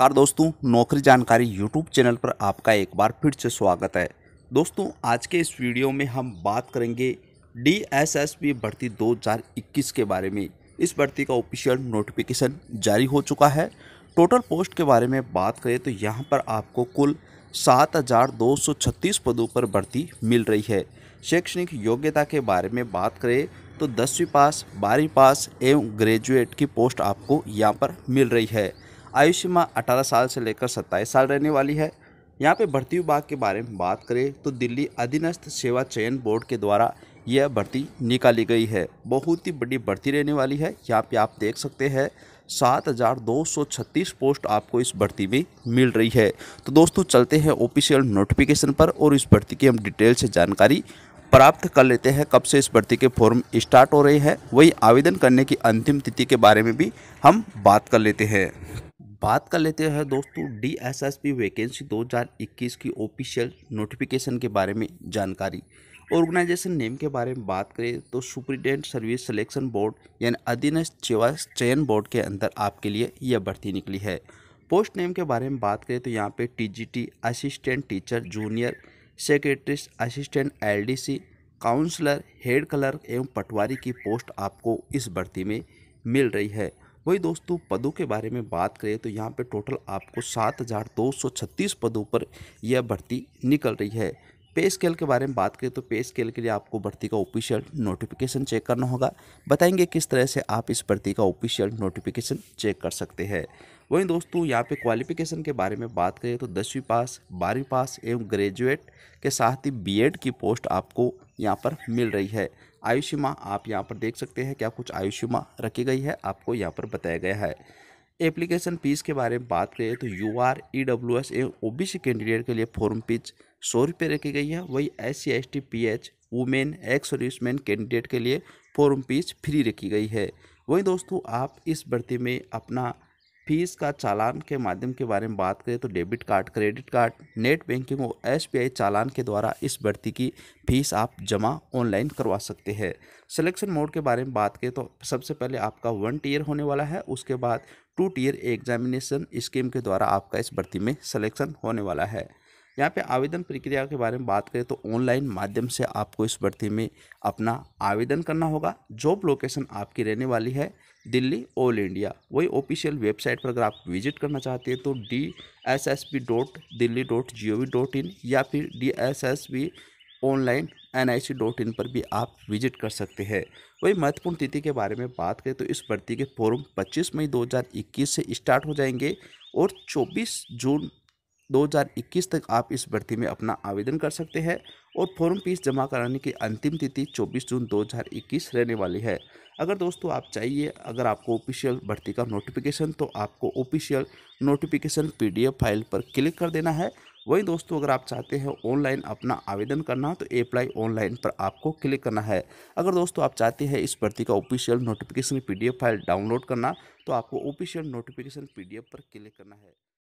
नमस्कार दोस्तों नौकरी जानकारी यूट्यूब चैनल पर आपका एक बार फिर से स्वागत है दोस्तों आज के इस वीडियो में हम बात करेंगे डी एस एस पी भर्ती 2021 के बारे में इस भर्ती का ऑफिशियल नोटिफिकेशन जारी हो चुका है टोटल पोस्ट के बारे में बात करें तो यहाँ पर आपको कुल 7,236 पदों पर भर्ती मिल रही है शैक्षणिक योग्यता के बारे में बात करें तो दसवीं पास बारहवीं पास एवं ग्रेजुएट की पोस्ट आपको यहाँ पर मिल रही है आयु सीमा अठारह साल से लेकर सत्ताईस साल रहने वाली है यहाँ पे भर्ती विभाग के बारे में बात करें तो दिल्ली अधीनस्थ सेवा चयन बोर्ड के द्वारा यह भर्ती निकाली गई है बहुत ही बड़ी भर्ती रहने वाली है यहाँ पे आप देख सकते हैं सात हज़ार दो सौ छत्तीस पोस्ट आपको इस भर्ती में मिल रही है तो दोस्तों चलते हैं ऑफिशियल नोटिफिकेशन पर और इस भर्ती की हम डिटेल से जानकारी प्राप्त कर लेते हैं कब से इस भर्ती के फॉर्म स्टार्ट हो रहे हैं वही आवेदन करने की अंतिम तिथि के बारे में भी हम बात कर लेते हैं बात कर लेते हैं दोस्तों डीएसएसपी वैकेंसी 2021 की ऑफिशियल नोटिफिकेशन के बारे में जानकारी ऑर्गेनाइजेशन नेम के बारे में बात करें तो सुप्रिटेंडेंट सर्विस सिलेक्शन बोर्ड यानी अधीनस्थ सेवा चयन बोर्ड के अंदर आपके लिए यह भर्ती निकली है पोस्ट नेम के बारे में बात करें तो यहाँ पे TGT assistant teacher junior secretary assistant LDC counsellor head clerk एवं पटवारी की पोस्ट आपको इस भर्ती में मिल रही है वही दोस्तों पदों के बारे में बात करें तो यहाँ पे टोटल आपको सात हज़ार दो सौ छत्तीस पदों पर यह भर्ती निकल रही है पे स्केल के बारे में बात करें तो पे स्केल के लिए आपको भर्ती का ऑफिशियल नोटिफिकेशन चेक करना होगा बताएंगे किस तरह से आप इस भर्ती का ऑफिशियल नोटिफिकेशन चेक कर सकते हैं वहीं दोस्तों यहाँ पे क्वालिफिकेशन के बारे में बात करें तो दसवीं पास बारहवीं पास एवं ग्रेजुएट के साथ ही बीएड की पोस्ट आपको यहाँ पर मिल रही है आयु सीमा आप यहाँ पर देख सकते हैं क्या कुछ आयुष्मा सीमा रखी गई है आपको यहाँ पर बताया गया है एप्लीकेशन फीस के बारे में बात करें तो U R E W S एवं ओ बी सी कैंडिडेट के लिए फॉर्म फीस सौ रुपये रखी गई है वही S C S T P H women ex serviceman candidate के लिए फॉर्म फीस फ्री रखी गई है वहीं दोस्तों आप इस भर्ती में अपना फीस का चालान के माध्यम के बारे में बात करें तो debit card credit card net banking और एसबीआई चालान के द्वारा इस भर्ती की फीस आप जमा ऑनलाइन करवा सकते हैं सिलेक्शन मोड के बारे में बात करें तो सबसे पहले आपका वन टीयर होने वाला है उसके बाद टू टीयर एग्जामिनेशन स्कीम के द्वारा आपका इस भर्ती में सलेक्शन होने वाला है यहाँ पे आवेदन प्रक्रिया के बारे में बात करें तो ऑनलाइन माध्यम से आपको इस भर्ती में अपना आवेदन करना होगा जॉब लोकेशन आपकी रहने वाली है दिल्ली ऑल इंडिया वही ऑफिशियल वेबसाइट पर अगर आप विजिट करना चाहते हैं तो D S S P dot Delhi dot G O V dot in या फिर D S S B online N I C dot in पर भी आप विजिट कर सकते हैं वही महत्वपूर्ण तिथि के बारे में बात करें तो इस भर्ती के फॉर्म 25 मई 2021 से स्टार्ट हो जाएंगे और 24 जून 2021 तक आप इस भर्ती में अपना आवेदन कर सकते हैं और फॉर्म फीस जमा कराने की अंतिम तिथि 24 जून 2021 रहने वाली है अगर दोस्तों आप चाहिए अगर आपको ऑफिशियल भर्ती का नोटिफिकेशन तो आपको ऑफिशियल नोटिफिकेशन पीडीएफ फाइल पर क्लिक कर देना है वहीं दोस्तों अगर आप चाहते हैं ऑनलाइन अपना आवेदन करना तो अप्लाई ऑनलाइन पर आपको क्लिक करना है अगर दोस्तों आप चाहते हैं इस भर्ती का official notification PDF file download करना तो आपको ऑफिशियल नोटिफिकेशन पीडीएफ पर क्लिक करना है